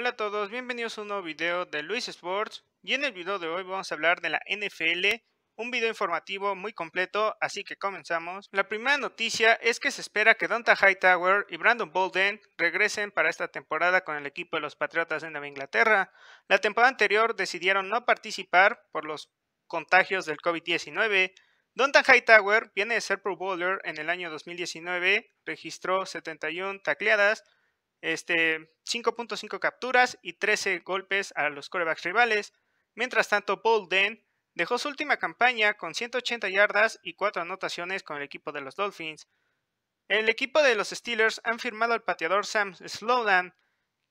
Hola a todos, bienvenidos a un nuevo video de Luis Sports y en el video de hoy vamos a hablar de la NFL, un video informativo muy completo, así que comenzamos. La primera noticia es que se espera que Donta Hightower y Brandon Bolden regresen para esta temporada con el equipo de los Patriotas de Nueva Inglaterra. La temporada anterior decidieron no participar por los contagios del COVID-19, Donta Hightower viene de ser Pro Bowler en el año 2019, registró 71 tacleadas, este, 5.5 capturas y 13 golpes a los corebacks rivales. Mientras tanto, Bolden dejó su última campaña con 180 yardas y 4 anotaciones con el equipo de los Dolphins. El equipo de los Steelers han firmado al pateador Sam Slodan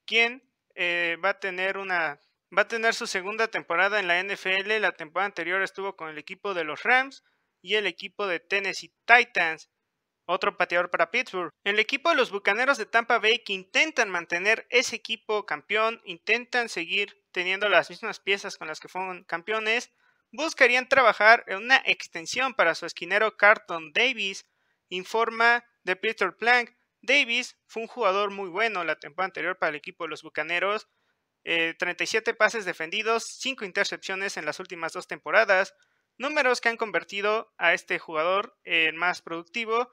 quien eh, va a tener una va a tener su segunda temporada en la NFL. La temporada anterior estuvo con el equipo de los Rams y el equipo de Tennessee Titans otro pateador para Pittsburgh. El equipo de los Bucaneros de Tampa Bay que intentan mantener ese equipo campeón, intentan seguir teniendo las mismas piezas con las que fueron campeones, buscarían trabajar en una extensión para su esquinero Carton Davis, informa de Peter Plank. Davis fue un jugador muy bueno la temporada anterior para el equipo de los Bucaneros. 37 eh, pases defendidos, 5 intercepciones en las últimas dos temporadas, números que han convertido a este jugador en más productivo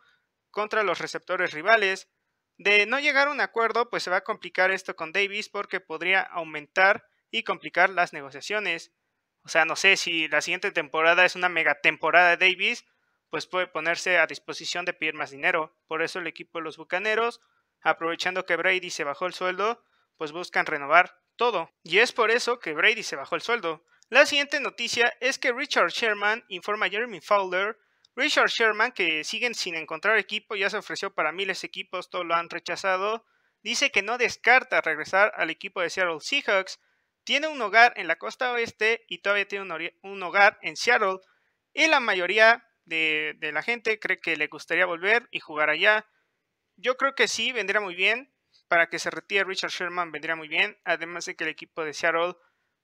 contra los receptores rivales. De no llegar a un acuerdo, pues se va a complicar esto con Davis porque podría aumentar y complicar las negociaciones. O sea, no sé si la siguiente temporada es una mega temporada de Davis, pues puede ponerse a disposición de pedir más dinero. Por eso el equipo de los Bucaneros, aprovechando que Brady se bajó el sueldo, pues buscan renovar todo. Y es por eso que Brady se bajó el sueldo. La siguiente noticia es que Richard Sherman informa a Jeremy Fowler Richard Sherman, que siguen sin encontrar equipo, ya se ofreció para miles de equipos, todos lo han rechazado, dice que no descarta regresar al equipo de Seattle Seahawks, tiene un hogar en la costa oeste y todavía tiene un, hogar en Seattle, y la mayoría de, la gente cree que le gustaría volver y jugar allá. Yo creo que sí, vendría muy bien, para que se retire Richard Sherman vendría muy bien, además de que el equipo de Seattle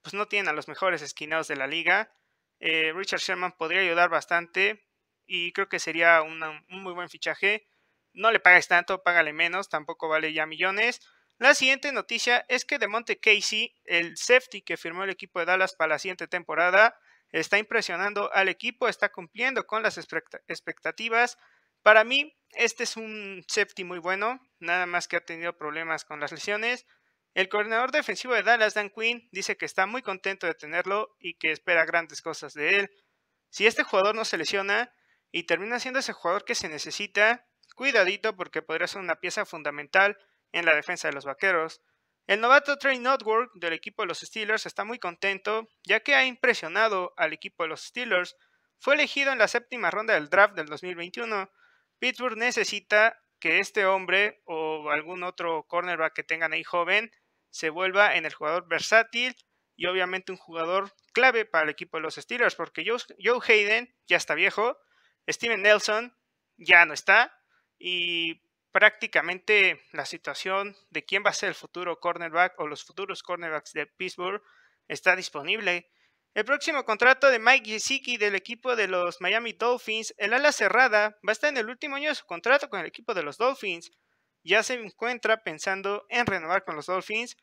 pues no tiene a los mejores esquinados de la liga. Eh, Richard Sherman podría ayudar bastante y creo que sería un muy buen fichaje. No le pagues tanto, págale menos, tampoco vale ya millones. La siguiente noticia es que de Monte Casey, el safety que firmó el equipo de Dallas para la siguiente temporada, está impresionando al equipo, está cumpliendo con las expectativas. Para mí, este es un safety muy bueno, nada más que ha tenido problemas con las lesiones. El coordinador defensivo de Dallas, Dan Quinn, dice que está muy contento de tenerlo y que espera grandes cosas de él. Si este jugador no se lesiona, y termina siendo ese jugador que se necesita, cuidadito porque podría ser una pieza fundamental en la defensa de los Vaqueros. El novato Trey Notwork del equipo de los Steelers está muy contento ya que ha impresionado al equipo de los Steelers. Fue elegido en la séptima ronda del draft del 2021. Pittsburgh necesita que este hombre o algún otro cornerback que tengan ahí joven se vuelva en el jugador versátil y obviamente un jugador clave para el equipo de los Steelers porque Joe Hayden ya está viejo Steven Nelson ya no está y prácticamente la situación de quién va a ser el futuro cornerback o los futuros cornerbacks de Pittsburgh está disponible. El próximo contrato de Mike Gesicki del equipo de los Miami Dolphins, el ala cerrada, va a estar en el último año de su contrato con el equipo de los Dolphins. Ya se encuentra pensando en renovar con los Dolphins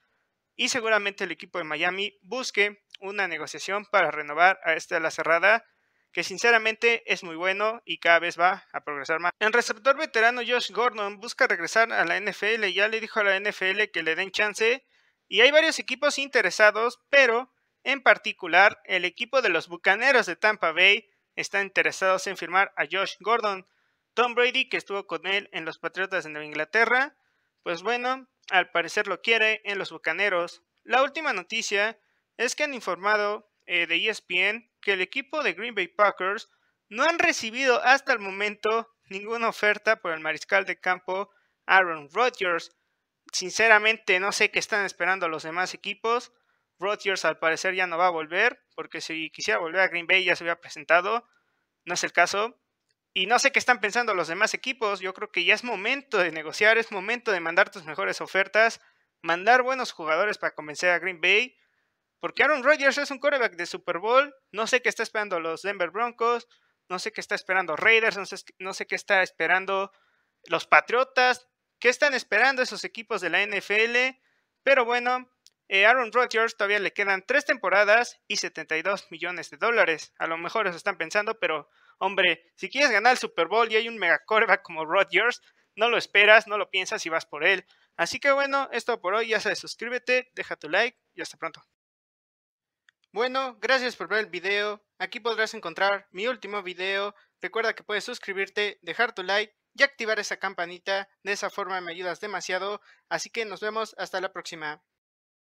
y seguramente el equipo de Miami busque una negociación para renovar a este ala cerrada que sinceramente es muy bueno y cada vez va a progresar más. El receptor veterano Josh Gordon busca regresar a la NFL, ya le dijo a la NFL que le den chance y hay varios equipos interesados, pero en particular el equipo de los Bucaneros de Tampa Bay está interesados en firmar a Josh Gordon. Tom Brady, que estuvo con él en los Patriotas de Nueva Inglaterra, pues bueno, al parecer lo quiere en los Bucaneros. La última noticia es que han informado eh, de ESPN el equipo de Green Bay Packers no han recibido hasta el momento ninguna oferta por el mariscal de campo Aaron Rodgers. Sinceramente no sé qué están esperando los demás equipos. Rodgers al parecer ya no va a volver, porque si quisiera volver a Green Bay ya se había presentado. No es el caso. Y no sé qué están pensando los demás equipos. Yo creo que ya es momento de negociar, es momento de mandar tus mejores ofertas, mandar buenos jugadores para convencer a Green Bay. Porque Aaron Rodgers es un coreback de Super Bowl. No sé qué está esperando los Denver Broncos. No sé qué está esperando Raiders. No sé, qué está esperando los Patriotas. ¿Qué están esperando esos equipos de la NFL? Pero bueno, eh, Aaron Rodgers todavía le quedan tres temporadas y 72 millones de dólares. A lo mejor eso están pensando, pero hombre, si quieres ganar el Super Bowl y hay un mega coreback como Rodgers, no lo esperas, no lo piensas y vas por él. Así que bueno, esto por hoy, ya sabes, suscríbete, deja tu like y hasta pronto. Bueno, gracias por ver el video. Aquí podrás encontrar mi último video. Recuerda que puedes suscribirte, dejar tu like y activar esa campanita. De esa forma me ayudas demasiado. Así que nos vemos hasta la próxima.